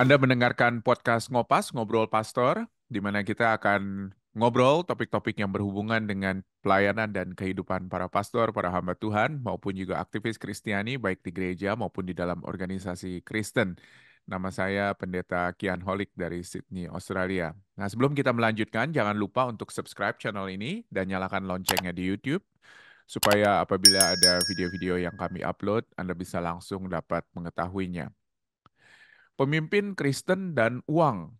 Anda mendengarkan podcast Ngopas, Ngobrol Pastor, di mana kita akan ngobrol topik-topik yang berhubungan dengan pelayanan dan kehidupan para pastor, para hamba Tuhan, maupun juga aktivis Kristiani, baik di gereja maupun di dalam organisasi Kristen. Nama saya Pendeta Kian Holik dari Sydney, Australia. Nah, sebelum kita melanjutkan, jangan lupa untuk subscribe channel ini dan nyalakan loncengnya di YouTube supaya apabila ada video-video yang kami upload, Anda bisa langsung dapat mengetahuinya. Pemimpin Kristen dan uang.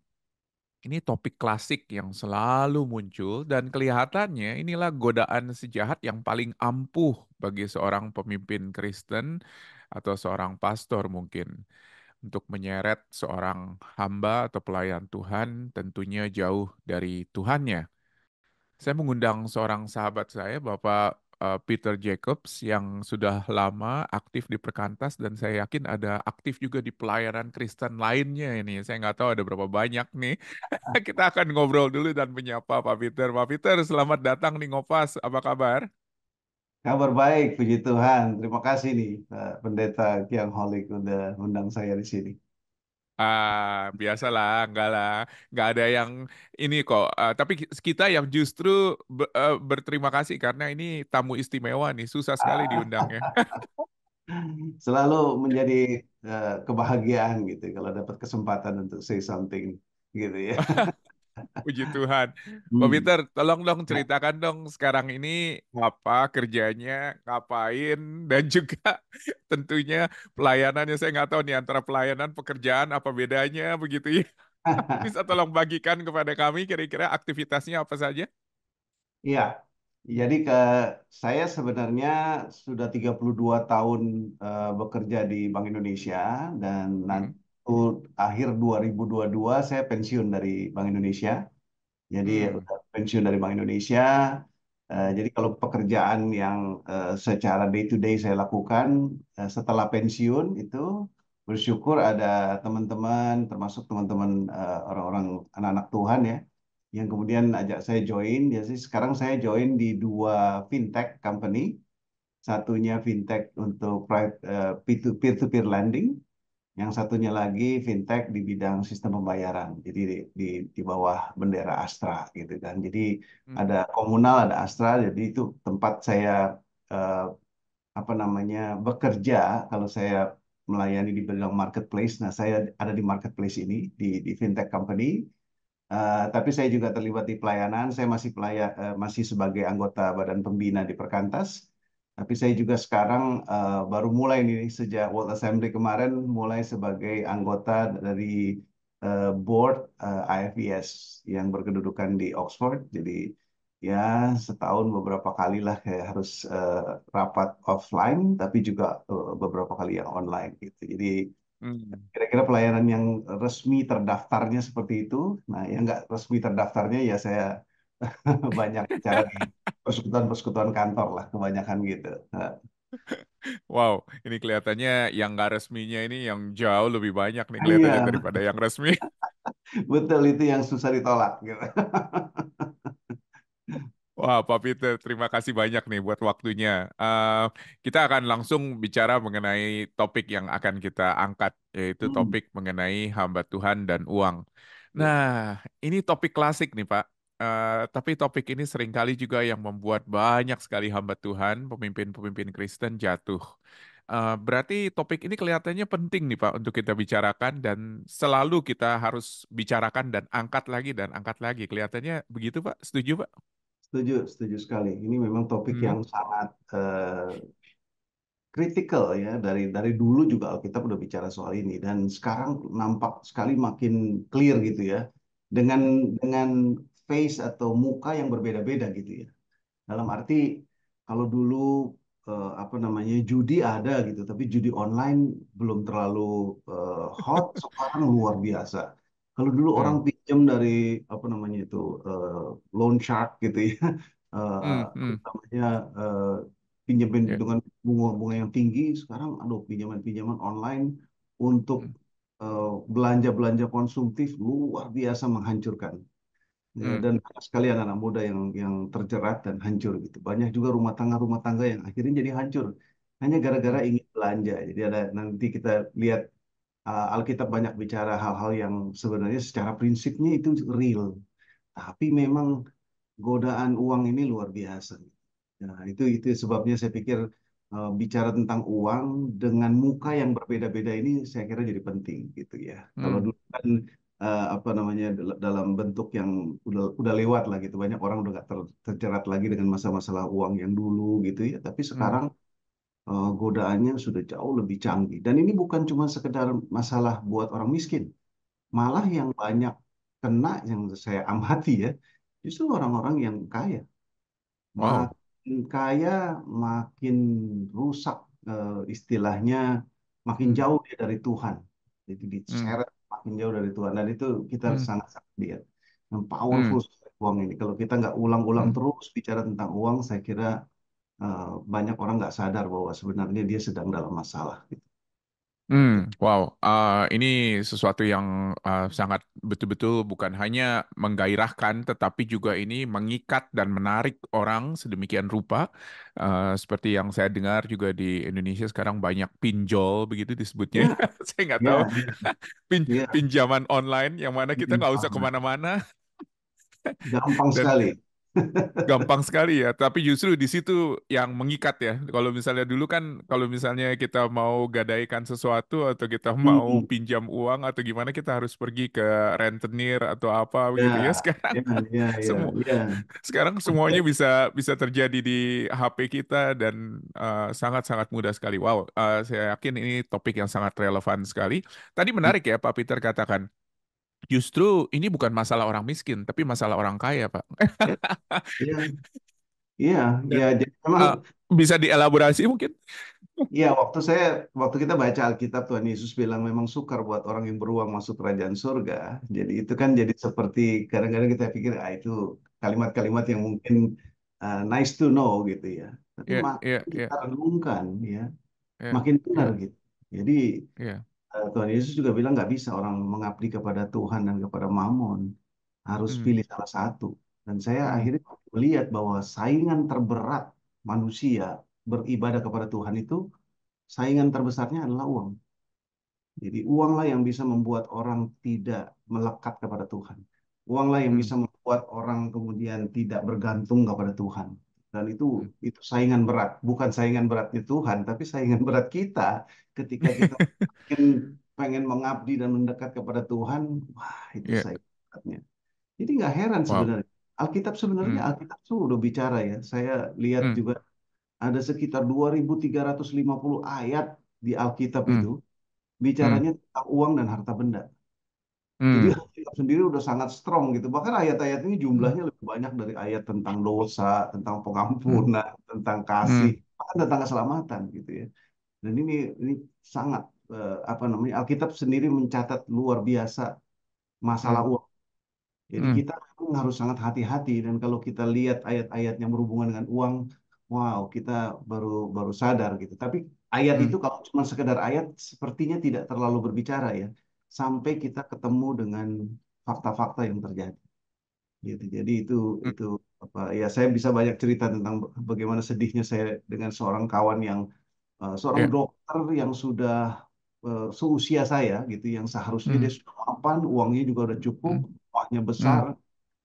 Ini topik klasik yang selalu muncul dan kelihatannya inilah godaan sejahat yang paling ampuh bagi seorang pemimpin Kristen atau seorang pastor mungkin. Untuk menyeret seorang hamba atau pelayan Tuhan tentunya jauh dari Tuhannya. Saya mengundang seorang sahabat saya, Bapak uh, Peter Jacobs yang sudah lama aktif di Perkantas dan saya yakin ada aktif juga di pelayaran Kristen lainnya ini. Saya nggak tahu ada berapa banyak nih. Ah. Kita akan ngobrol dulu dan menyapa Pak Peter. Pak Peter, selamat datang di Ngopas. Apa kabar? Kabar baik, puji Tuhan. Terima kasih nih eh, Pendeta Kiang Holik udah undang saya di sini. Ah, biasalah, enggak lah, enggak ada yang ini kok. Uh, tapi kita yang justru uh, berterima kasih karena ini tamu istimewa nih, susah sekali ah. diundangnya. Selalu menjadi uh, kebahagiaan gitu kalau dapat kesempatan untuk say something gitu ya. Puji Tuhan. Hmm. Pak Peter, tolong dong nah. ceritakan dong sekarang ini apa kerjanya, ngapain, dan juga tentunya pelayanannya. Saya nggak tahu nih antara pelayanan pekerjaan apa bedanya begitu ya. Bisa tolong bagikan kepada kami kira-kira aktivitasnya apa saja? Iya, jadi ke saya sebenarnya sudah 32 tahun uh, bekerja di Bank Indonesia dan hmm waktu akhir 2022 saya pensiun dari Bank Indonesia. Jadi hmm. pensiun dari Bank Indonesia. Uh, jadi kalau pekerjaan yang uh, secara day to day saya lakukan uh, setelah pensiun itu bersyukur ada teman-teman termasuk teman-teman uh, orang-orang anak-anak Tuhan ya yang kemudian ajak saya join. Jadi sekarang saya join di dua fintech company. Satunya fintech untuk private, uh, peer-to-peer lending yang satunya lagi fintech di bidang sistem pembayaran jadi di, di, di bawah bendera Astra gitu kan jadi hmm. ada komunal ada Astra jadi itu tempat saya eh, apa namanya bekerja kalau saya melayani di bidang marketplace nah saya ada di marketplace ini di, di fintech company Uh, tapi saya juga terlibat di pelayanan. Saya masih pelaya, uh, masih sebagai anggota badan pembina di Perkantas tapi saya juga sekarang uh, baru mulai nih sejak World Assembly kemarin mulai sebagai anggota dari uh, board uh, eh, IFES yang berkedudukan di Oxford. Jadi ya setahun beberapa kali lah ya harus uh, rapat offline, tapi juga uh, beberapa kali yang online gitu. Jadi hmm. kira-kira pelayanan yang resmi terdaftarnya seperti itu. Nah, yang nggak resmi terdaftarnya ya saya banyak bicara persekutuan-persekutuan kantor lah kebanyakan gitu. Wow, ini kelihatannya yang nggak resminya ini yang jauh lebih banyak nih kelihatannya iya. daripada yang resmi. Betul itu yang susah ditolak. Gitu. Wah, Pak Peter, terima kasih banyak nih buat waktunya. Uh, kita akan langsung bicara mengenai topik yang akan kita angkat, yaitu hmm. topik mengenai hamba Tuhan dan uang. Iya. Nah, ini topik klasik nih, Pak. Eh, tapi topik ini seringkali juga yang membuat banyak sekali hamba Tuhan, pemimpin-pemimpin Kristen jatuh. Uh, berarti topik ini kelihatannya penting nih Pak untuk kita bicarakan dan selalu kita harus bicarakan dan angkat lagi dan angkat lagi. Kelihatannya begitu Pak? Setuju Pak? Setuju, setuju sekali. Ini memang topik hmm. yang sangat uh, eh, kritikal ya dari dari dulu juga kita udah bicara soal ini dan sekarang nampak sekali makin clear gitu ya dengan dengan face atau muka yang berbeda-beda gitu ya. Dalam arti kalau dulu eh, apa namanya judi ada gitu, tapi judi online belum terlalu eh, hot sekarang luar biasa. Kalau dulu iya. orang pinjam dari apa namanya itu eh, loan shark gitu ya, eh, hmm, hmm. namanya eh, pinjamin iya. dengan bunga-bunga yang tinggi, sekarang aduh pinjaman-pinjaman online untuk hmm. eh, belanja -belanja konsumtif luar biasa menghancurkan. Ya, hmm. dan banyak sekali anak-anak muda yang yang terjerat dan hancur gitu banyak juga rumah tangga rumah tangga yang akhirnya jadi hancur hanya gara-gara hmm. ingin belanja jadi ada nanti kita lihat uh, Alkitab banyak bicara hal-hal yang sebenarnya secara prinsipnya itu real tapi memang godaan uang ini luar biasa nah itu itu sebabnya saya pikir uh, bicara tentang uang dengan muka yang berbeda-beda ini saya kira jadi penting gitu ya. Hmm. Kalau dulu kan Eh, apa namanya dalam bentuk yang udah udah lewat lah gitu banyak orang udah gak ter, terjerat lagi dengan masalah-masalah uang yang dulu gitu ya tapi hmm. sekarang hmm. uh, godaannya sudah jauh lebih canggih dan ini bukan cuma sekedar masalah buat orang miskin malah yang banyak kena yang saya amati ya justru orang-orang yang kaya wow. makin kaya makin rusak uh, istilahnya makin hmm. jauh dia dari Tuhan jadi hmm. diseret hmm makin jauh dari Tuhan dan itu kita hmm. sangat sangat lihat yang hmm. powerful hmm. uang ini kalau kita nggak ulang-ulang hmm. terus bicara tentang uang saya kira uh, banyak orang nggak sadar bahwa sebenarnya dia sedang dalam masalah gitu. Hmm, wow, uh, ini sesuatu yang, uh, sangat betul-betul bukan hanya menggairahkan, tetapi juga ini mengikat dan menarik orang sedemikian rupa, Uh, seperti yang saya dengar juga di Indonesia sekarang banyak pinjol begitu disebutnya, Yeah. saya nggak iya, tahu, yeah. pin yeah. pinjaman online yang mana kita nggak usah kemana mana Gampang sekali. Gampang sekali ya, tapi justru di situ yang mengikat ya. Kalau misalnya dulu kan, kalau misalnya kita mau gadaikan sesuatu atau kita mau hmm. pinjam uang atau gimana kita harus pergi ke rentenir atau apa begitu ya, gitu ya. Sekarang yeah, ya, ya, semua, ya. sekarang semuanya bisa bisa terjadi di HP kita dan eh, sangat-sangat uh, mudah sekali. Wow, uh, saya yakin ini topik yang sangat relevan sekali. Tadi mm. menarik ya Pak Peter katakan justru ini bukan masalah orang miskin, tapi masalah orang kaya, Pak. Iya, iya, iya. jadi memang uh, bisa dielaborasi mungkin. Iya, waktu saya waktu kita baca Alkitab Tuhan Yesus bilang memang sukar buat orang yang beruang masuk kerajaan surga. Jadi itu kan jadi seperti kadang-kadang kita pikir ah itu kalimat-kalimat yang mungkin uh, nice to know gitu ya. Tapi yeah, makin yeah, iya. kita yeah. renungkan ya, yeah, makin benar yeah. gitu. Jadi yeah. Eh, Tuhan Yesus juga bilang nggak bisa orang mengabdi kepada Tuhan dan kepada Mammon harus hmm. pilih salah satu. Dan saya hmm. akhirnya melihat bahwa saingan terberat manusia beribadah kepada Tuhan itu saingan terbesarnya adalah uang. Jadi uanglah yang bisa membuat orang tidak melekat kepada Tuhan. Uanglah yang hmm. bisa membuat orang kemudian tidak bergantung kepada Tuhan dan itu hmm. itu saingan berat bukan saingan beratnya Tuhan tapi saingan berat kita ketika kita pengen, pengen mengabdi dan mendekat kepada Tuhan wah itu yeah. saingan beratnya jadi nggak heran wow. sebenarnya Alkitab sebenarnya hmm. Alkitab sudah bicara ya saya lihat hmm. juga ada sekitar 2.350 ayat di Alkitab hmm. itu bicaranya hmm. tentang uang dan harta benda Hmm. Jadi Alkitab sendiri udah sangat strong gitu. Bahkan ayat-ayat ini jumlahnya lebih banyak dari ayat tentang dosa, tentang pengampunan, hmm. tentang kasih, hmm. bahkan tentang keselamatan gitu ya. Dan ini ini sangat uh, apa namanya Alkitab sendiri mencatat luar biasa masalah hmm. uang. Jadi hmm. kita harus sangat hati-hati dan kalau kita lihat ayat-ayat yang berhubungan dengan uang, wow kita baru baru sadar gitu. Tapi ayat hmm. itu kalau cuma sekedar ayat sepertinya tidak terlalu berbicara ya sampai kita ketemu dengan fakta-fakta yang terjadi. Gitu. Jadi itu hmm. itu apa ya saya bisa banyak cerita tentang bagaimana sedihnya saya dengan seorang kawan yang uh, seorang yeah. dokter yang sudah uh, seusia saya gitu yang seharusnya hmm. dia sudah mapan, uangnya juga sudah cukup, hmm. rumahnya hmm. besar, eh,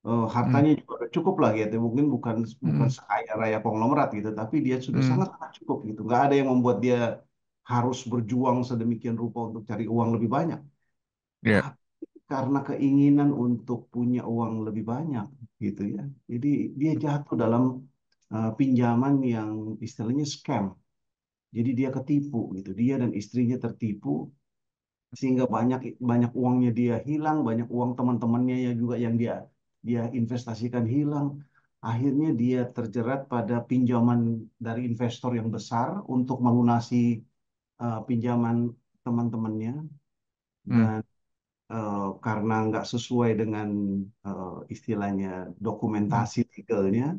hmm. Uh, hartanya hmm. juga sudah cukup lah gitu. Mungkin bukan hmm. bukan sekaya raya konglomerat gitu, tapi dia sudah hmm. sangat sangat cukup gitu. Nggak ada yang membuat dia harus berjuang sedemikian rupa untuk cari uang lebih banyak Ya. Tapi karena keinginan untuk punya uang lebih banyak gitu ya. Jadi dia jatuh dalam uh, pinjaman yang istilahnya scam. Jadi dia ketipu gitu. Dia dan istrinya tertipu sehingga banyak banyak uangnya dia hilang, banyak uang teman-temannya ya juga yang dia dia investasikan hilang. Akhirnya dia terjerat pada pinjaman dari investor yang besar untuk melunasi uh, pinjaman teman-temannya. Hmm. Dan hmm. Eh, karena nggak sesuai dengan uh, istilahnya hmm. dokumentasi legalnya,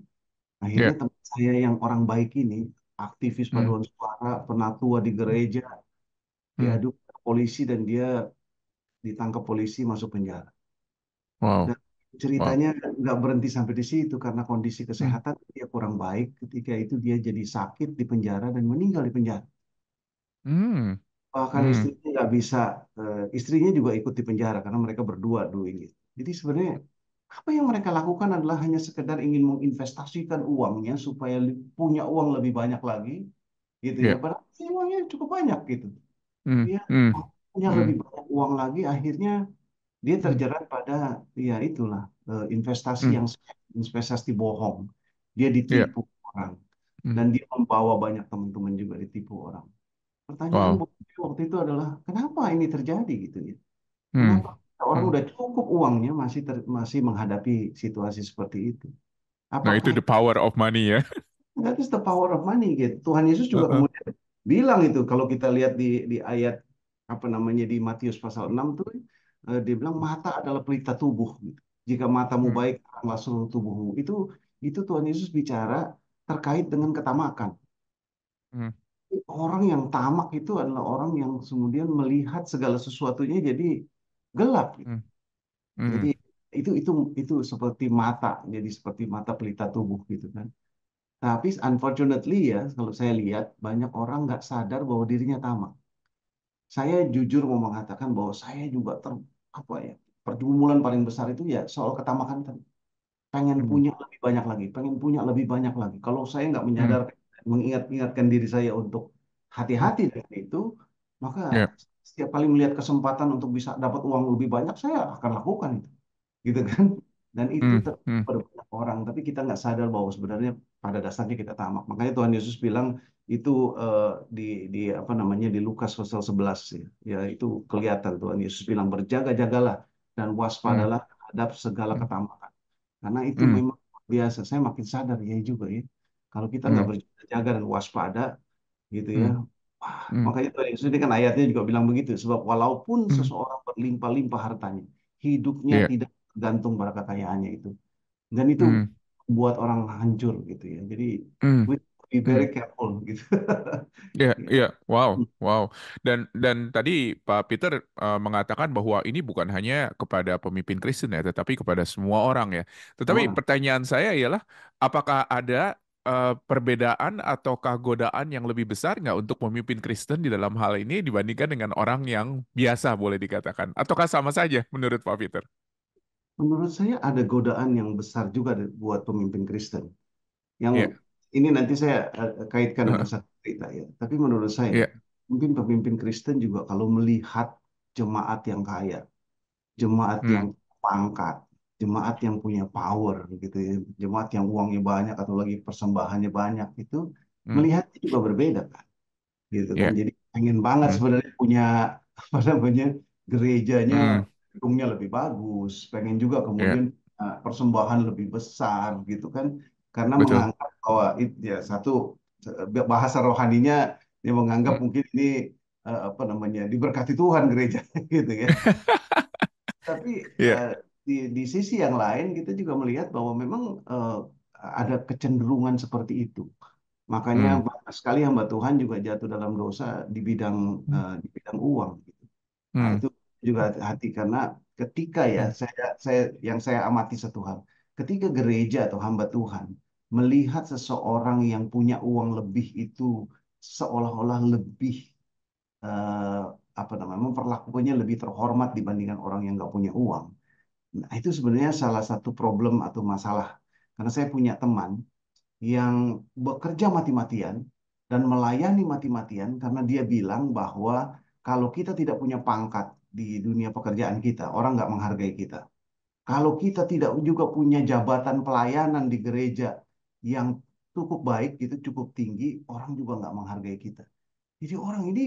akhirnya yeah. teman saya yang orang baik ini, aktivis hmm. paduan mm. suara, penatua di hmm. gereja, mm. diaduk ke polisi dan dia ditangkap polisi masuk penjara. Wow. Dan nah, ceritanya nggak wow. berhenti sampai di situ karena kondisi kesehatan mm. dia kurang baik. Ketika itu dia jadi sakit di penjara dan meninggal di penjara. Hmm bahkan hmm. istrinya nggak bisa uh, istrinya juga ikut di penjara karena mereka berdua doing it jadi sebenarnya apa yang mereka lakukan adalah hanya sekedar ingin menginvestasikan uangnya supaya punya uang lebih banyak lagi gitu yeah. ya padahal uangnya cukup banyak gitu hmm. ya hmm. punya hmm. lebih banyak uang lagi akhirnya dia hmm. terjerat pada ya itulah eh, investasi hmm. yang investasi bohong dia ya. ditipu yeah. orang hmm. dan dia membawa banyak teman-teman juga ditipu orang Pertanyaan Wow. waktu itu adalah kenapa ini terjadi gitu ya? Hmm. orang Hmm. udah cukup uangnya masih ter- masih menghadapi situasi seperti itu? Nah, itu the power of money ya. that is the power of money gitu. Tuhan Yesus juga -huh. kemudian bilang itu kalau kita lihat di di ayat apa namanya di Matius pasal 6 tuh eh, dia bilang mata adalah pelita tubuh Jika matamu Hmm. baik, Allah seluruh tubuhmu. Itu itu Tuhan Yesus bicara terkait dengan ketamakan. Hmm orang yang tamak itu adalah orang yang kemudian melihat segala sesuatunya jadi gelap gitu. mm. Jadi hmm. itu itu itu seperti mata, jadi seperti mata pelita tubuh gitu kan. Tapi unfortunately ya, kalau saya lihat banyak orang nggak sadar bahwa dirinya tamak. Saya jujur mau mengatakan bahwa saya juga ter apa ya pergumulan paling besar itu ya soal ketamakan tadi. Pengen mm. punya lebih banyak lagi, pengen punya lebih banyak lagi. Kalau saya nggak menyadarkan hmm mengingat-ingatkan diri saya untuk hati-hati hmm. dengan itu, maka yeah. setiap kali melihat kesempatan untuk bisa dapat uang lebih banyak, saya akan lakukan itu, gitu kan? Dan itu mm, mm. orang, tapi kita nggak sadar bahwa sebenarnya pada dasarnya kita tamak. Makanya Tuhan Yesus bilang itu uh, di, di apa namanya di Lukas pasal 11 ya, ya itu kelihatan Tuhan Yesus bilang berjaga-jagalah dan hmm. waspadalah terhadap segala hmm. ketamakan. Karena itu memang biasa. Saya makin sadar ya juga ya kalau kita nggak hmm. berjaga dan waspada, gitu ya. Hmm. Wah, hmm. makanya Tuhan Yesus kan ayatnya juga bilang begitu. Sebab walaupun seseorang berlimpah-limpah hartanya, hidupnya yeah. tidak gantung pada kekayaannya itu. Dan itu buat orang hancur gitu ya. Jadi we be very careful gitu. Iya, yeah, gitu. iya. Yeah. Wow, wow. Dan dan tadi Pak Peter uh, mengatakan bahwa ini bukan hanya kepada pemimpin Kristen ya, tetapi kepada semua orang ya. Tetapi oh. pertanyaan saya ialah apakah ada Eh, perbedaan ataukah godaan yang lebih besar nggak untuk memimpin Kristen di dalam hal ini dibandingkan dengan orang yang biasa boleh dikatakan? Ataukah sama saja menurut Pak Peter? Menurut saya ada godaan yang besar juga buat pemimpin Kristen. Yang yeah. ini nanti saya eh, kaitkan dengan satu cerita ya. Tapi menurut saya yeah. mungkin pemimpin Kristen juga kalau melihat jemaat yang kaya, jemaat hmm. yang pangkat, jemaat yang punya power gitu ya jemaat yang uangnya banyak atau lagi persembahannya banyak itu hmm. melihatnya juga berbeda kan gitu yeah. kan iya. jadi pengen banget hmm. sebenarnya punya apa namanya gerejanya hmm. gedungnya hmm. lebih bagus pengen juga kemudian yeah. persembahan lebih besar gitu kan karena Betul. menganggap bahwa itu ya satu eh, bahasa rohaninya dia menganggap hmm. mungkin ini eh, apa namanya diberkati Tuhan gereja gitu ya tapi yeah. Iya. uh, di, di sisi yang lain kita juga melihat bahwa memang uh, ada kecenderungan seperti itu. Makanya hmm. banyak sekali hamba Tuhan juga jatuh dalam dosa di bidang hmm. uh, di bidang uang. Gitu. Nah, hmm. Nah, itu juga hati karena ketika ya hmm. saya saya yang saya amati satu hal, ketika gereja atau hamba Tuhan melihat seseorang yang punya uang lebih itu seolah-olah lebih uh, apa namanya memperlakukannya lebih terhormat dibandingkan orang yang nggak punya uang Nah, itu sebenarnya salah satu problem atau masalah. Karena saya punya teman yang bekerja mati-matian dan melayani mati-matian karena dia bilang bahwa kalau kita tidak punya pangkat di dunia pekerjaan kita, orang nggak menghargai kita. Kalau kita tidak juga punya jabatan pelayanan di gereja yang cukup baik, itu cukup tinggi, orang juga nggak menghargai kita. Jadi orang ini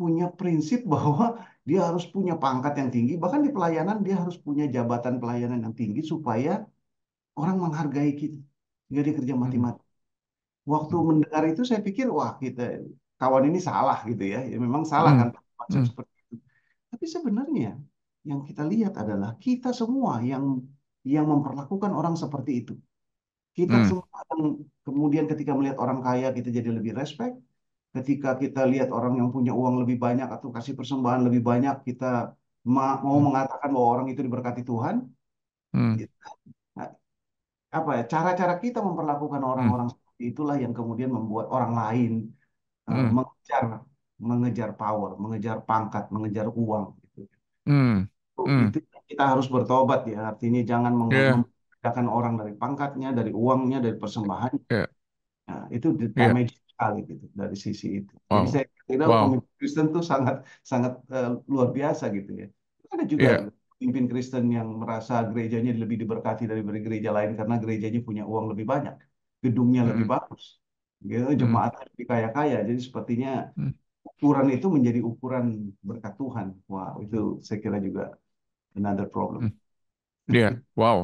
punya prinsip bahwa dia harus punya pangkat yang tinggi, bahkan di pelayanan dia harus punya jabatan pelayanan yang tinggi supaya orang menghargai kita. jadi dia kerja hmm. mati-mati. Waktu hmm. mendengar itu saya pikir wah kita kawan ini salah gitu ya, ya memang salah kan hmm. kan konsep hmm. seperti itu. Tapi sebenarnya yang kita lihat adalah kita semua yang yang memperlakukan orang seperti itu. Kita hmm. semua yang kemudian ketika melihat orang kaya kita jadi lebih respect, ketika kita lihat orang yang punya uang lebih banyak atau kasih persembahan lebih banyak, kita mau hmm. mengatakan bahwa orang itu diberkati Tuhan. Hmm. Ya, nah, apa ya? Cara-cara kita memperlakukan hmm. orang-orang hmm. seperti itulah yang kemudian membuat orang lain uh, mengejar, mengejar power, mengejar pangkat, mengejar uang. Gitu. Hmm. Hmm. Itu kita harus bertobat ya. Artinya jangan yeah. Ya. orang dari pangkatnya, dari uangnya, dari persembahan. Yeah. Nah, itu ya. damage yeah sekali gitu dari sisi itu. Wow. Jadi saya kira wow. pemimpin Kristen tuh sangat sangat uh, luar biasa gitu ya. Ada juga yeah. pemimpin Kristen yang merasa gerejanya lebih diberkati dari gereja lain karena gerejanya punya uang lebih banyak, gedungnya mm. lebih hmm. bagus, gitu, hmm. jemaat mm. lebih kaya-kaya. Jadi sepertinya hmm. ukuran itu menjadi ukuran berkat Tuhan. wow, itu saya kira juga another problem. Mm. Iya, yeah, wow.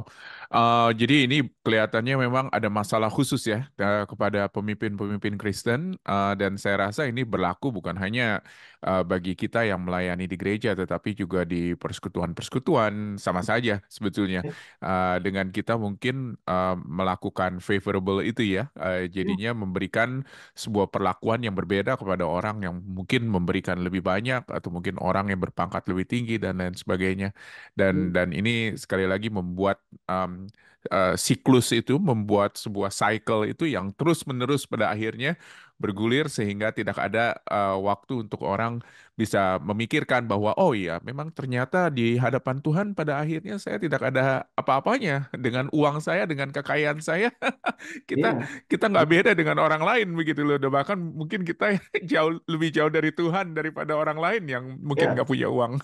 Uh, jadi ini kelihatannya memang ada masalah khusus ya kepada pemimpin-pemimpin Kristen uh, dan saya rasa ini berlaku bukan hanya uh, bagi kita yang melayani di gereja tetapi juga di persekutuan-persekutuan sama saja sebetulnya uh, dengan kita mungkin uh, melakukan favorable itu ya uh, jadinya memberikan sebuah perlakuan yang berbeda kepada orang yang mungkin memberikan lebih banyak atau mungkin orang yang berpangkat lebih tinggi dan lain sebagainya dan iya. dan ini sekali lagi lagi membuat um, uh, siklus itu, membuat sebuah cycle itu yang terus-menerus pada akhirnya bergulir sehingga tidak ada uh, waktu untuk orang bisa memikirkan bahwa oh iya memang ternyata di hadapan Tuhan pada akhirnya saya tidak ada apa-apanya dengan uang saya dengan kekayaan saya kita yeah. kita nggak beda dengan orang lain begitu loh bahkan mungkin kita jauh lebih jauh dari Tuhan daripada orang lain yang mungkin iya. nggak yeah. punya uang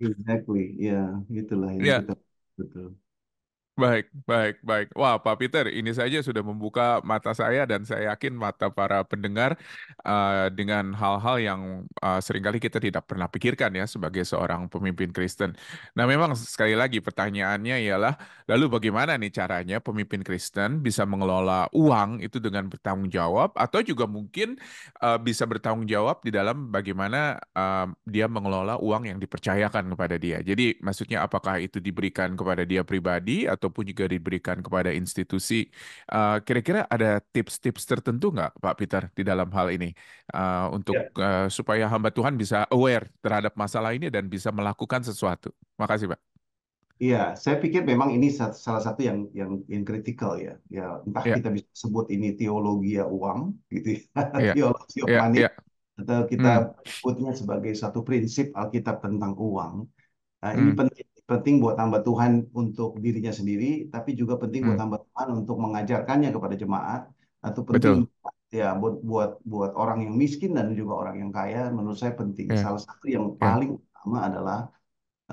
exactly ya yeah, gitulah yang yeah. kita betul Baik, baik, baik. Wah, Pak Peter, ini saja sudah membuka mata saya dan saya yakin mata para pendengar uh, dengan hal-hal yang uh, seringkali kita tidak pernah pikirkan ya sebagai seorang pemimpin Kristen. Nah, memang sekali lagi pertanyaannya ialah, lalu bagaimana nih caranya pemimpin Kristen bisa mengelola uang itu dengan bertanggung jawab atau juga mungkin uh, bisa bertanggung jawab di dalam bagaimana uh, dia mengelola uang yang dipercayakan kepada dia. Jadi, maksudnya apakah itu diberikan kepada dia pribadi atau ataupun juga diberikan kepada institusi. kira eh, kira-kira ada tips-tips tertentu nggak Pak Peter di dalam hal ini uh, untuk ya. uh, supaya hamba Tuhan bisa aware terhadap masalah ini dan bisa melakukan sesuatu? Makasih Pak. Iya, saya pikir memang ini salah satu yang yang yang kritikal ya. Ya, entah yeah. kita bisa sebut ini teologi ya uang gitu ya. Yeah. Teologi yeah. money yeah. atau kita hmm. sebutnya sebagai satu prinsip Alkitab tentang uang. Nah, ini hmm. penting penting buat tambah Tuhan untuk dirinya sendiri, tapi juga penting hmm. buat tambah Tuhan untuk mengajarkannya kepada jemaat atau penting Betul. ya buat buat buat orang yang miskin dan juga orang yang kaya menurut saya penting. Yeah. Salah satu yang ya. paling utama adalah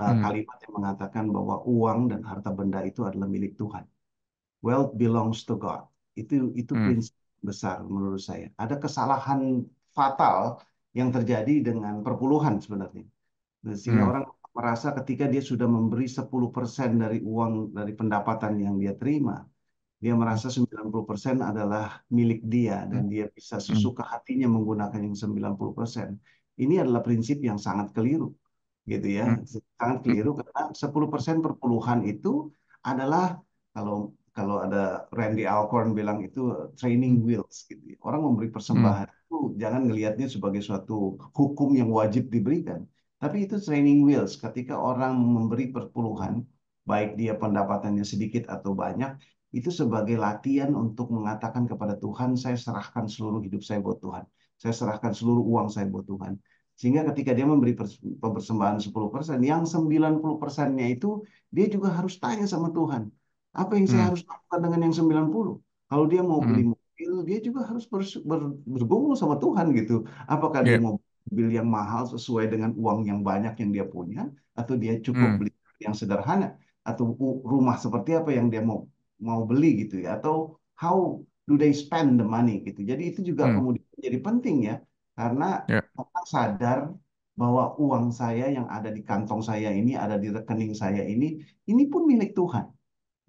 uh, hmm. kalimat yang mengatakan bahwa uang dan harta benda itu adalah milik Tuhan. Wealth belongs to God. Itu itu hmm. prinsip besar menurut saya. Ada kesalahan fatal yang terjadi dengan perpuluhan sebenarnya. Sehingga hmm. orang merasa ketika dia sudah memberi 10% dari uang dari pendapatan yang dia terima, dia merasa 90% adalah milik dia dan dia bisa hmm. sesuka hatinya menggunakan yang 90%. Ini adalah prinsip yang sangat keliru. Gitu ya. Hmm. Sangat keliru karena 10% perpuluhan itu adalah kalau kalau ada Randy Alcorn bilang itu training hmm. wheels gitu. Ya. Orang memberi persembahan hmm. itu jangan ngelihatnya sebagai suatu hukum yang wajib diberikan. Tapi itu training wheels. Ketika orang memberi perpuluhan, baik dia pendapatannya sedikit atau banyak, itu sebagai latihan untuk mengatakan kepada Tuhan, saya serahkan seluruh hidup saya buat Tuhan. Saya serahkan seluruh uang saya buat Tuhan. Sehingga ketika dia memberi persembahan 10%, yang 90 persennya itu dia juga harus tanya sama Tuhan. Apa yang saya hmm. harus lakukan dengan yang 90? Kalau dia mau beli hmm. mobil, dia juga harus bergumul sama Tuhan gitu. Apakah yeah. dia iya. mau mobil yang mahal sesuai dengan uang yang banyak yang dia punya, atau dia cukup hmm. beli yang sederhana, atau rumah seperti apa yang dia mau mau beli gitu ya, atau how do they spend the money gitu. Jadi itu juga hmm. kemudian menjadi penting ya, karena yeah. orang sadar bahwa uang saya yang ada di kantong saya ini, ada di rekening saya ini, ini pun milik Tuhan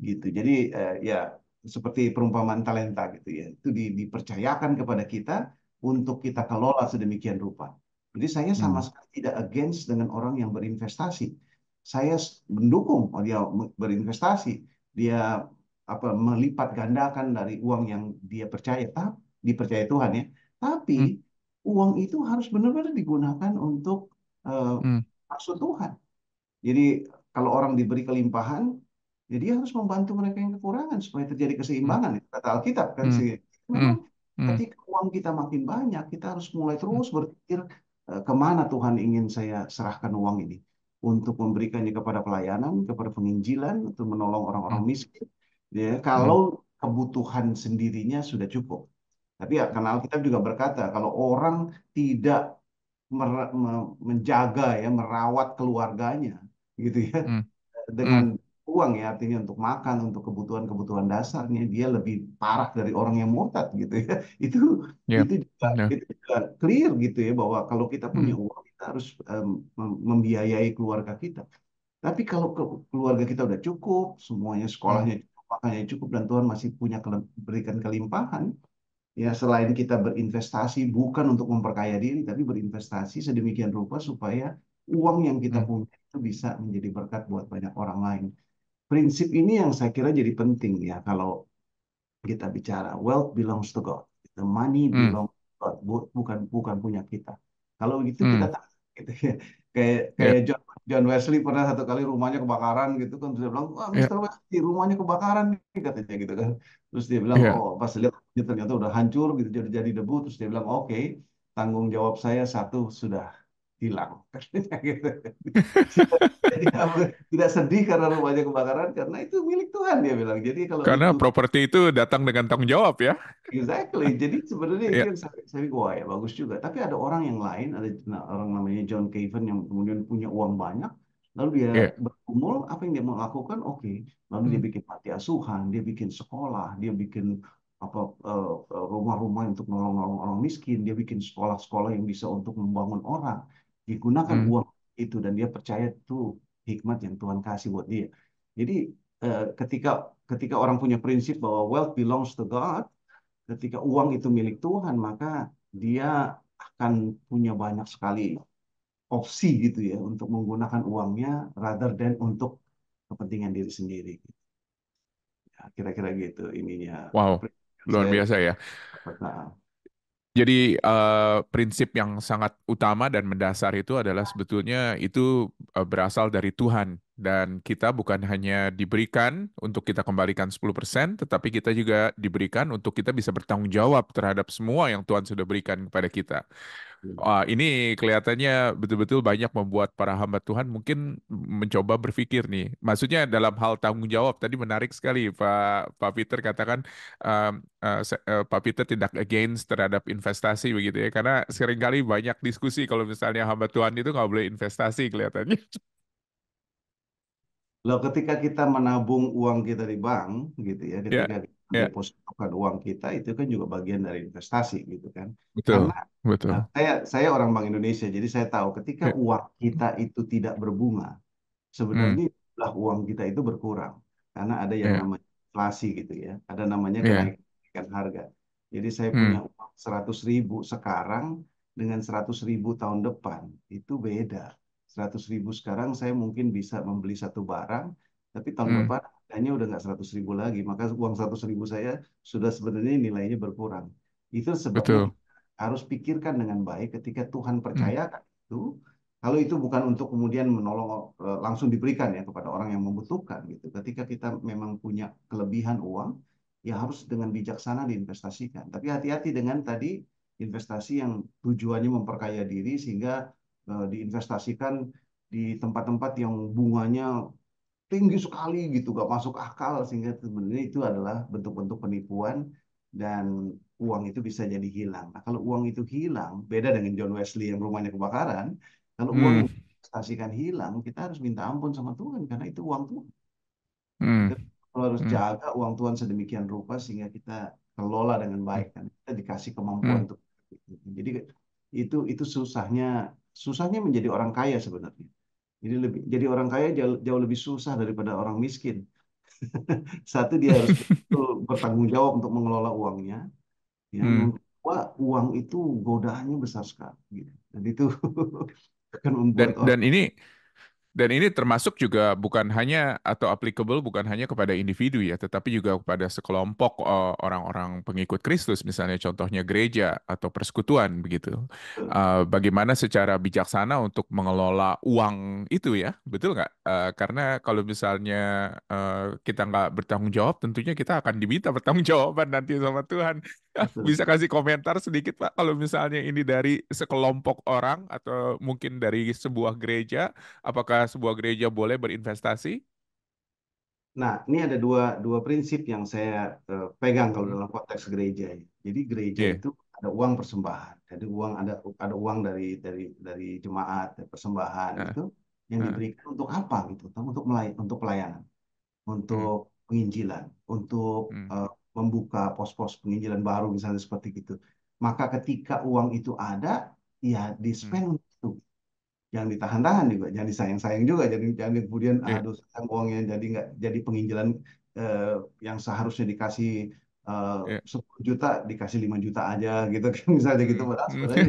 gitu. Jadi uh, ya seperti perumpamaan talenta gitu ya, itu di, dipercayakan kepada kita untuk kita kelola sedemikian rupa. Jadi saya sama hmm. sekali tidak against dengan orang yang berinvestasi. Saya mendukung oh dia berinvestasi, dia apa melipat gandakan dari uang yang dia percaya, tapi dipercaya Tuhan ya. Tapi hmm. uang itu harus benar-benar digunakan untuk uh, hmm. maksud Tuhan. Jadi kalau orang diberi kelimpahan, jadi ya dia harus membantu mereka yang kekurangan supaya terjadi keseimbangan. Hmm. Kata Alkitab kan hmm. sih. Hmm. hmm. ketika uang kita makin banyak, kita harus mulai terus hmm. berpikir Eh, kemana Tuhan ingin saya serahkan uang ini untuk memberikannya kepada pelayanan, kepada penginjilan, untuk menolong orang-orang hmm. miskin. Ya, kalau hmm. kebutuhan sendirinya sudah cukup. Tapi ya, karena Alkitab juga berkata kalau orang tidak menjaga ya, merawat keluarganya, gitu ya, hmm. dengan hmm uang ya artinya untuk makan untuk kebutuhan-kebutuhan dasarnya dia lebih parah dari orang yang murtad gitu ya itu yeah. itu juga yeah. itu juga clear gitu ya bahwa kalau kita punya hmm. uang kita harus um, membiayai keluarga kita tapi kalau keluarga kita udah cukup semuanya sekolahnya hmm. cukup makannya cukup dan Tuhan masih punya berikan kelimpahan ya selain kita berinvestasi bukan untuk memperkaya diri tapi berinvestasi sedemikian rupa supaya uang yang kita hmm. punya itu bisa menjadi berkat buat banyak orang lain prinsip ini yang saya kira jadi penting ya kalau kita bicara wealth belongs to God, the money hmm. belongs hmm. to God, bukan bukan punya kita. Kalau gitu hmm. kita tak, gitu ya. Kayak yeah. kayak John John Wesley pernah satu kali rumahnya kebakaran gitu kan dia bilang, "Wah, ya. Mister Yeah. Wesley, rumahnya kebakaran nih," katanya gitu kan. Terus dia bilang, yeah. "Oh, pas lihat ternyata udah hancur gitu jadi jadi debu." Terus dia bilang, "Oke, okay, tanggung jawab saya satu sudah hilang. Gitu. tidak sedih karena rumahnya kebakaran karena itu milik Tuhan dia bilang. Jadi kalau karena itu, properti itu datang dengan tanggung jawab ya. Exactly. Jadi sebenarnya yeah. yang saya, saya wah ya bagus juga. Tapi ada orang yang lain, ada nah, orang namanya John Caven yang kemudian punya uang banyak, lalu dia yeah. Iya. apa yang dia mau lakukan, oke. Okay. Lalu hmm. dia bikin panti asuhan, dia bikin sekolah, dia bikin apa eh, eh, rumah-rumah untuk nolong-nolong orang miskin, dia bikin sekolah-sekolah yang bisa untuk membangun orang digunakan hmm. uang itu dan dia percaya itu hikmat yang Tuhan kasih buat dia. Jadi eh, ketika ketika orang punya prinsip bahwa wealth belongs to God, ketika uang itu milik Tuhan maka dia akan punya banyak sekali opsi gitu ya untuk menggunakan uangnya rather than untuk kepentingan diri sendiri. Ya, kira-kira gitu ininya. Wow, luar biasa ya. Nah. Jadi uh, prinsip yang sangat utama dan mendasar itu adalah sebetulnya itu uh, berasal dari Tuhan dan kita bukan hanya diberikan untuk kita kembalikan 10%, tetapi kita juga diberikan untuk kita bisa bertanggung jawab terhadap semua yang Tuhan sudah berikan kepada kita. Iya. Wah, ini kelihatannya betul-betul banyak membuat para hamba Tuhan mungkin mencoba berpikir nih. Maksudnya dalam hal tanggung jawab, tadi menarik sekali Pak, Pak Peter katakan um, uh, Pak Peter tidak against terhadap investasi begitu ya. Karena seringkali banyak diskusi kalau misalnya hamba Tuhan itu nggak boleh investasi kelihatannya. Loh ketika kita menabung uang kita di bank gitu ya, ya ketika yeah. kita yeah. Ya. uang kita itu kan juga bagian dari investasi gitu kan. Betul. Karena Betul. Nah, saya saya orang Bank Indonesia, jadi saya tahu ketika yeah. uang kita itu tidak berbunga, sebenarnya hmm. jumlah uang kita itu berkurang karena ada yang yeah. namanya inflasi gitu ya, ada namanya ya. kenaikan yeah. harga. Jadi saya mm. punya uang seratus ribu sekarang dengan seratus ribu tahun depan itu beda 100 ribu sekarang saya mungkin bisa membeli satu barang, tapi tahun hmm. depan hanya udah nggak 100 ribu lagi, maka uang 100 ribu saya sudah sebenarnya nilainya berkurang. Itu sebabnya harus pikirkan dengan baik ketika Tuhan hmm. percayakan hmm. itu, kalau itu bukan untuk kemudian menolong e, langsung diberikan ya kepada orang yang membutuhkan gitu. Ketika kita memang punya kelebihan uang, ya harus dengan bijaksana diinvestasikan. Tapi hati-hati dengan tadi investasi yang tujuannya memperkaya diri sehingga Eh, diinvestasikan di tempat-tempat yang bunganya tinggi sekali gitu, gak masuk akal sehingga sebenarnya itu adalah bentuk-bentuk penipuan dan uang itu bisa jadi hilang. Nah, kalau uang itu hilang, beda dengan John Wesley yang rumahnya kebakaran, kalau hmm. uang investasikan hilang, kita harus minta ampun sama Tuhan karena itu uang Tuhan. Hmm. Kita harus hmm. jaga uang Tuhan sedemikian rupa sehingga kita kelola dengan baik dan Kita dikasih kemampuan hmm. untuk Jadi itu itu susahnya susahnya menjadi orang kaya sebenarnya. Jadi lebih jadi orang kaya jauh, jauh lebih susah daripada orang miskin. Satu dia harus bertanggung jawab untuk mengelola uangnya. Ya. Hmm. Kedua, uang itu godaannya besar sekali. Gitu. Dan itu akan membuat dan, orang... dan ini dan ini termasuk juga bukan hanya atau applicable bukan hanya kepada individu ya, tetapi juga kepada sekelompok eh, orang-orang pengikut Kristus, misalnya contohnya gereja atau persekutuan begitu. Uh, bagaimana secara bijaksana untuk mengelola uang itu ya, betul nggak? Uh, karena kalau misalnya uh, kita nggak bertanggung jawab, tentunya kita akan diminta bertanggung jawaban nanti sama Tuhan. Bisa kasih komentar sedikit Pak, kalau misalnya ini dari sekelompok orang atau mungkin dari sebuah gereja, apakah sebuah gereja boleh berinvestasi? Nah, ini ada dua dua prinsip yang saya uh, pegang kalau dalam konteks gereja. Jadi gereja yeah. itu ada uang persembahan. Jadi uang ada ada uang dari dari dari jemaat dari persembahan nah. itu yang nah. diberikan untuk apa gitu? Untuk melay untuk pelayanan, untuk hmm. penginjilan, untuk hmm. uh, membuka pos-pos penginjilan baru misalnya seperti itu. Maka ketika uang itu ada, ya dispend hmm jangan ditahan-tahan juga, jangan disayang-sayang juga, jadi jangan kemudian yeah. aduh sayang uangnya jadi nggak jadi penginjilan eh, yang seharusnya dikasih eh, iya. sepuluh yeah. juta dikasih lima juta aja gitu kan. misalnya gitu hmm. padahal hmm. sebenarnya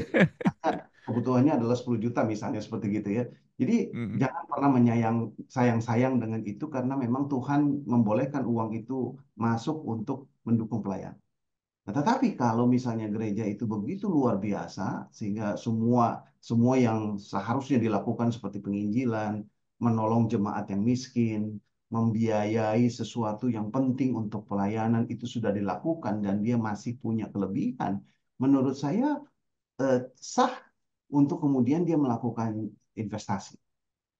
kebutuhannya adalah 10 juta misalnya seperti gitu ya. Jadi mm jangan pernah menyayang sayang-sayang dengan itu karena memang Tuhan membolehkan uang itu masuk untuk mendukung pelayan. Nah, tetapi kalau misalnya gereja itu begitu luar biasa sehingga semua semua yang seharusnya dilakukan seperti penginjilan, menolong jemaat yang miskin, membiayai sesuatu yang penting untuk pelayanan itu sudah dilakukan dan dia masih punya kelebihan, menurut saya eh, sah untuk kemudian dia melakukan investasi.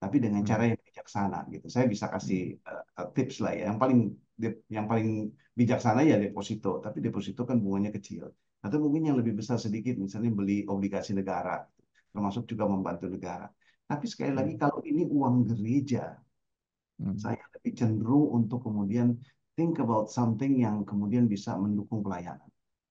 Tapi dengan hmm. cara yang bijaksana gitu. Saya bisa kasih uh, tips lah ya. Yang paling yang paling bijaksana ya deposito, tapi deposito kan bunganya kecil. Atau mungkin yang lebih besar sedikit misalnya beli obligasi negara termasuk juga membantu negara. Tapi sekali lagi hmm. kalau ini uang gereja, hmm. saya lebih cenderung untuk kemudian think about something yang kemudian bisa mendukung pelayanan,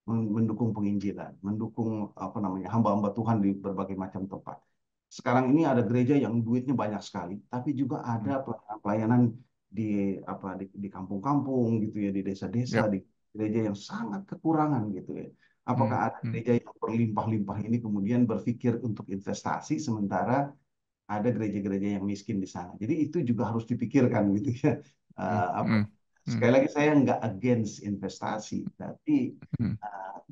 mendukung penginjilan, mendukung apa namanya hamba-hamba Tuhan di berbagai macam tempat. Sekarang ini ada gereja yang duitnya banyak sekali, tapi juga ada hmm. pelayanan di apa di kampung-kampung gitu ya, di desa-desa, yep. di gereja yang sangat kekurangan gitu ya. Apakah hmm. ada hmm. gereja yang berlimpah-limpah ini kemudian berpikir untuk investasi sementara ada gereja-gereja yang miskin di sana. Jadi itu juga harus dipikirkan gitu ya. Uh, Sekali lagi saya nggak against investasi, tapi uh,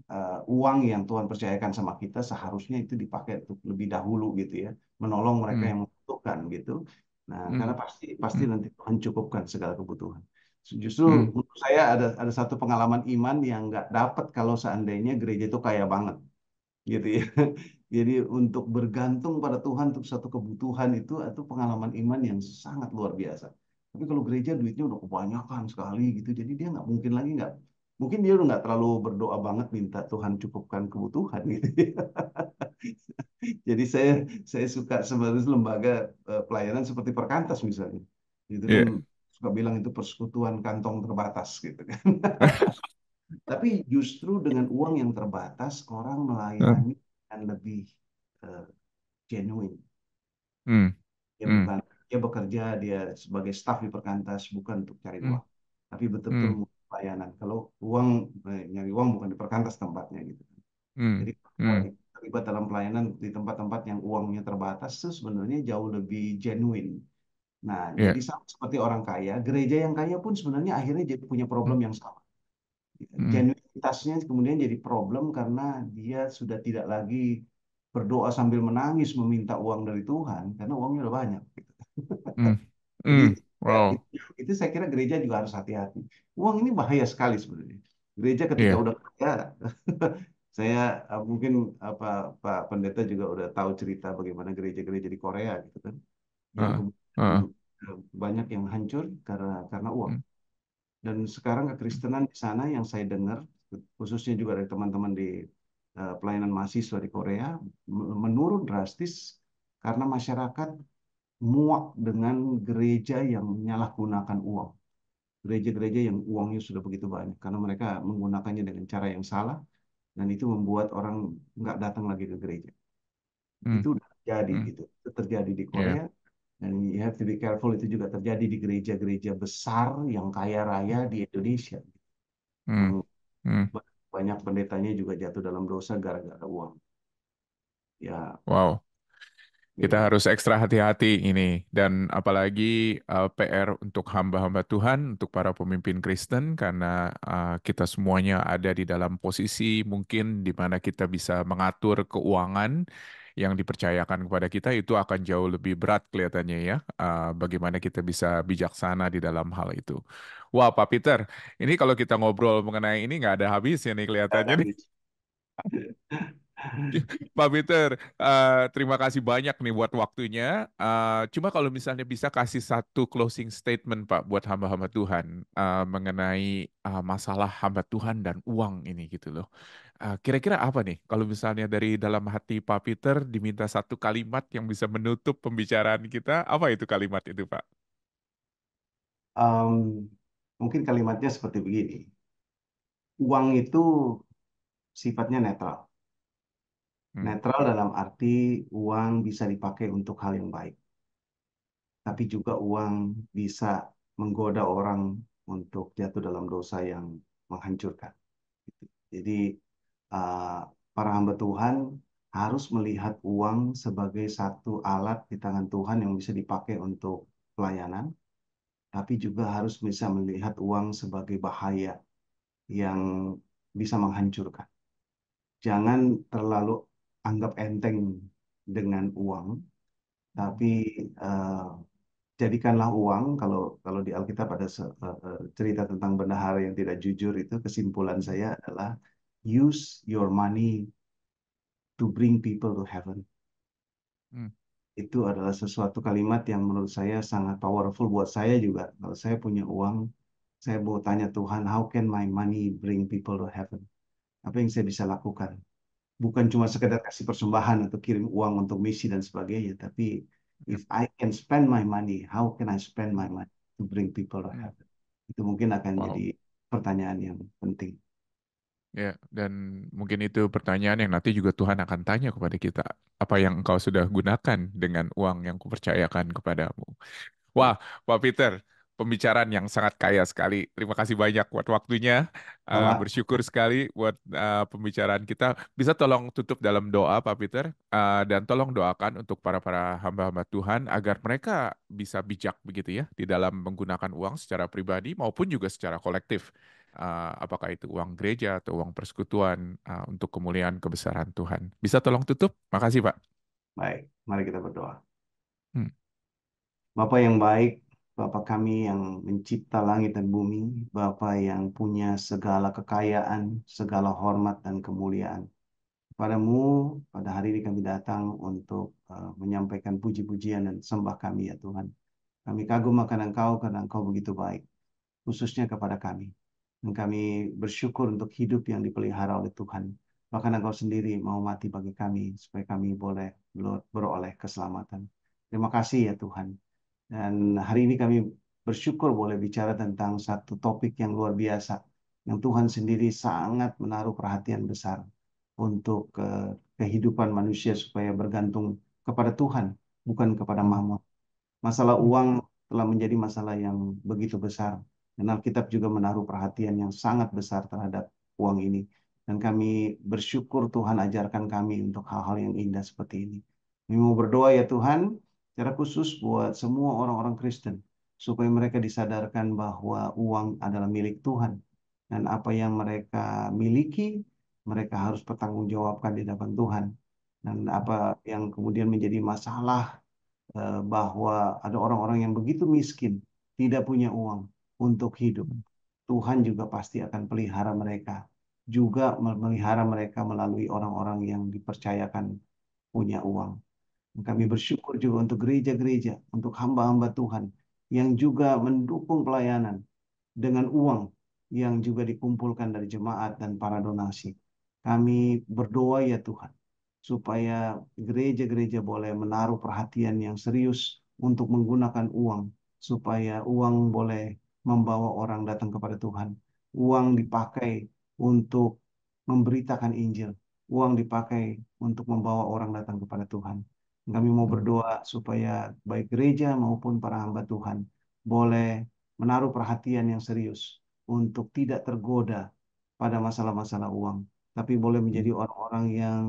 uh, uang yang Tuhan percayakan sama kita seharusnya itu dipakai untuk lebih dahulu gitu ya, menolong mereka hmm. yang membutuhkan gitu. Nah, hmm. karena pasti pasti nanti Tuhan cukupkan segala kebutuhan. Justru hmm. menurut saya ada ada satu pengalaman iman yang nggak dapat kalau seandainya gereja itu kaya banget, gitu ya. Jadi untuk bergantung pada Tuhan untuk satu kebutuhan itu itu pengalaman iman yang sangat luar biasa. Tapi kalau gereja duitnya udah kebanyakan sekali gitu, jadi dia nggak mungkin lagi nggak mungkin dia udah nggak terlalu berdoa banget minta Tuhan cukupkan kebutuhan gitu. Ya. Jadi saya saya suka sebagai lembaga eh, pelayanan seperti Perkantas misalnya. Gitu kan. yeah suka bilang itu persekutuan kantong terbatas gitu kan. Tapi justru dengan uang yang terbatas orang melayani hmm. dan lebih uh, genuine. Hmm. Dia hmm. dia bekerja dia sebagai staf di perkantas bukan untuk cari hmm. uang, tapi betul-betul hmm. pelayanan. Kalau uang eh, nyari uang bukan di perkantas tempatnya gitu. Kan. Hmm. Jadi terlibat dalam pelayanan di tempat-tempat yang uangnya terbatas itu sebenarnya jauh lebih genuine Nah, yeah. jadi sama seperti orang kaya, gereja yang kaya pun sebenarnya akhirnya jadi punya problem hmm. yang sama. Mm. Genuinitasnya kemudian jadi problem karena dia sudah tidak lagi berdoa sambil menangis meminta uang dari Tuhan karena uangnya udah banyak. Mm. Mm. Wow. Itu, saya kira gereja juga harus hati-hati. Uang ini bahaya sekali sebenarnya. Gereja ketika yeah. udah kaya, saya eh, mungkin apa Pak Pendeta juga udah tahu cerita bagaimana gereja-gereja di Korea gitu kan banyak yang hancur karena karena uang hmm. dan sekarang kekristenan di sana yang saya dengar khususnya juga dari teman-teman di eh, pelayanan mahasiswa di Korea menurun drastis karena masyarakat muak dengan gereja yang menyalahgunakan uang. Gereja-gereja yang uangnya sudah begitu banyak karena mereka menggunakannya dengan cara yang salah dan itu membuat orang nggak datang lagi ke gereja. Hmm. Itu terjadi hmm. gitu. Itu terjadi di iya. Korea, dan you have to be careful itu juga terjadi di gereja-gereja besar yang kaya raya di Indonesia. Hmm. Hmm. Banyak pendetanya juga jatuh dalam dosa gara-gara uang. Ya. Wow. Kita ya. harus ekstra hati-hati ini dan apalagi uh, PR untuk hamba-hamba Tuhan, untuk para pemimpin Kristen karena uh, kita semuanya ada di dalam posisi mungkin di mana kita bisa mengatur keuangan yang dipercayakan kepada kita itu akan jauh lebih berat kelihatannya ya. Uh, bagaimana kita bisa bijaksana di dalam hal itu. Wah Pak Peter, ini kalau kita ngobrol mengenai ini nggak ada habis ya nih kelihatannya nih. Pak Peter, uh, terima kasih banyak nih buat waktunya. Uh, cuma kalau misalnya bisa kasih satu closing statement Pak buat hamba-hamba Tuhan uh, mengenai uh, masalah hamba Tuhan dan uang ini gitu loh. Ah, kira-kira apa nih kalau misalnya dari dalam hati Pak Peter diminta satu kalimat yang bisa menutup pembicaraan kita, apa itu kalimat itu Pak? Um, mungkin kalimatnya seperti begini. Uang itu sifatnya netral. Hmm. Netral dalam arti uang bisa dipakai untuk hal yang baik. Tapi juga uang bisa menggoda orang untuk jatuh dalam dosa yang menghancurkan. Gitu. Jadi Eh, para hamba Tuhan harus melihat uang sebagai satu alat di tangan Tuhan yang bisa dipakai untuk pelayanan, tapi juga harus bisa melihat uang sebagai bahaya yang bisa menghancurkan. Jangan terlalu anggap enteng dengan uang, tapi uh, jadikanlah uang kalau kalau di Alkitab ada uh, cerita tentang bendahara yang tidak jujur itu kesimpulan saya adalah use your money to bring people to heaven. Hmm. Itu adalah sesuatu kalimat yang menurut saya sangat powerful buat saya juga. Kalau saya punya uang, saya mau tanya Tuhan, how can my money bring people to heaven? Apa yang saya bisa lakukan? Bukan cuma sekedar kasih persembahan atau kirim uang untuk misi dan sebagainya, tapi hmm. if I can spend my money, how can I spend my money to bring people to hmm. heaven? Itu mungkin akan wow. jadi pertanyaan yang penting. Ya, dan mungkin itu pertanyaan yang nanti juga Tuhan akan tanya kepada kita. Apa yang engkau sudah gunakan dengan uang yang kupercayakan kepadamu? Wah, Pak Peter, pembicaraan yang sangat kaya sekali. Terima kasih banyak buat waktunya. Uh, bersyukur sekali buat uh, pembicaraan kita. Bisa tolong tutup dalam doa, Pak Peter, uh, dan tolong doakan untuk para para hamba-hamba Tuhan agar mereka bisa bijak begitu ya di dalam menggunakan uang secara pribadi maupun juga secara kolektif. Eh, apakah itu uang gereja atau uang persekutuan eh, untuk kemuliaan kebesaran Tuhan. Bisa tolong tutup? Makasih Pak. Baik, mari kita berdoa. Hmm. Bapak yang baik, Bapak kami yang mencipta langit dan bumi, Bapak yang punya segala kekayaan, segala hormat dan kemuliaan. Padamu, pada hari ini kami datang untuk uh, menyampaikan puji-pujian dan sembah kami ya Tuhan. Kami kagum akan Engkau karena Engkau begitu baik, khususnya kepada kami. Dan kami bersyukur untuk hidup yang dipelihara oleh Tuhan. Bahkan engkau sendiri mau mati bagi kami supaya kami boleh beroleh keselamatan. Terima kasih ya Tuhan. Dan hari ini kami bersyukur boleh bicara tentang satu topik yang luar biasa. Yang Tuhan sendiri sangat menaruh perhatian besar untuk eh, kehidupan manusia supaya bergantung kepada Tuhan, bukan kepada mamut. Masalah uang telah menjadi masalah yang begitu besar dan Alkitab juga menaruh perhatian yang sangat besar terhadap uang ini. Dan kami bersyukur Tuhan ajarkan kami untuk hal-hal yang indah seperti ini. Kami mau berdoa ya Tuhan, secara khusus buat semua orang-orang Kristen. Supaya mereka disadarkan bahwa uang adalah milik Tuhan. Dan apa yang mereka miliki, mereka harus pertanggungjawabkan di depan Tuhan. Dan apa yang kemudian menjadi masalah eh, bahwa ada orang-orang yang begitu miskin, tidak punya uang, untuk hidup. Tuhan juga pasti akan pelihara mereka. Juga memelihara mereka melalui orang-orang yang dipercayakan punya uang. Kami bersyukur juga untuk gereja-gereja, untuk hamba-hamba Tuhan yang juga mendukung pelayanan dengan uang yang juga dikumpulkan dari jemaat dan para donasi. Kami berdoa ya Tuhan, supaya gereja-gereja boleh menaruh perhatian yang serius untuk menggunakan uang, supaya uang boleh membawa orang datang kepada Tuhan. Uang dipakai untuk memberitakan Injil. Uang dipakai untuk membawa orang datang kepada Tuhan. Kami mau hmm. berdoa supaya baik gereja maupun para hamba Tuhan boleh menaruh perhatian yang serius untuk tidak tergoda pada masalah-masalah uang, tapi boleh hmm. menjadi orang-orang yang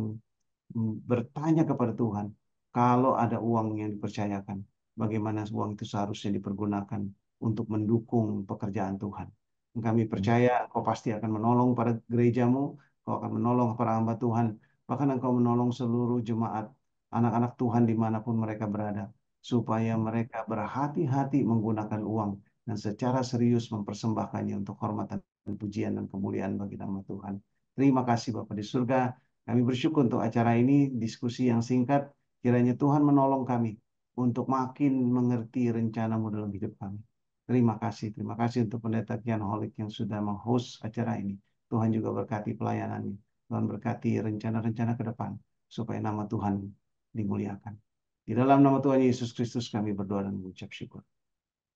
hmm, bertanya kepada Tuhan, kalau ada uang yang dipercayakan, bagaimana uang itu seharusnya dipergunakan untuk mendukung pekerjaan Tuhan. Kami hmm. percaya engkau pasti akan menolong para gerejamu, engkau akan menolong para hamba Tuhan, bahkan engkau menolong seluruh jemaat, anak-anak Tuhan dimanapun mereka berada, supaya hmm. mereka berhati-hati menggunakan uang dan secara serius mempersembahkannya untuk hormat dan pujian dan kemuliaan bagi nama Tuhan. Terima kasih Bapak di surga. Kami bersyukur untuk acara ini, diskusi yang singkat. Kiranya Tuhan menolong kami untuk makin mengerti rencanamu dalam hidup kami. Terima kasih, terima kasih untuk Pendeta Kian Holik yang sudah menghost acara ini. Tuhan juga berkati pelayanannya. Tuhan berkati rencana-rencana ke depan supaya nama Tuhan dimuliakan. Di dalam nama Tuhan Yesus Kristus kami berdoa dan mengucap syukur.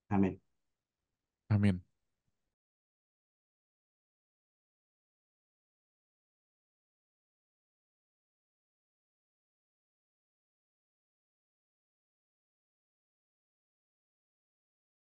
Amin. Amin.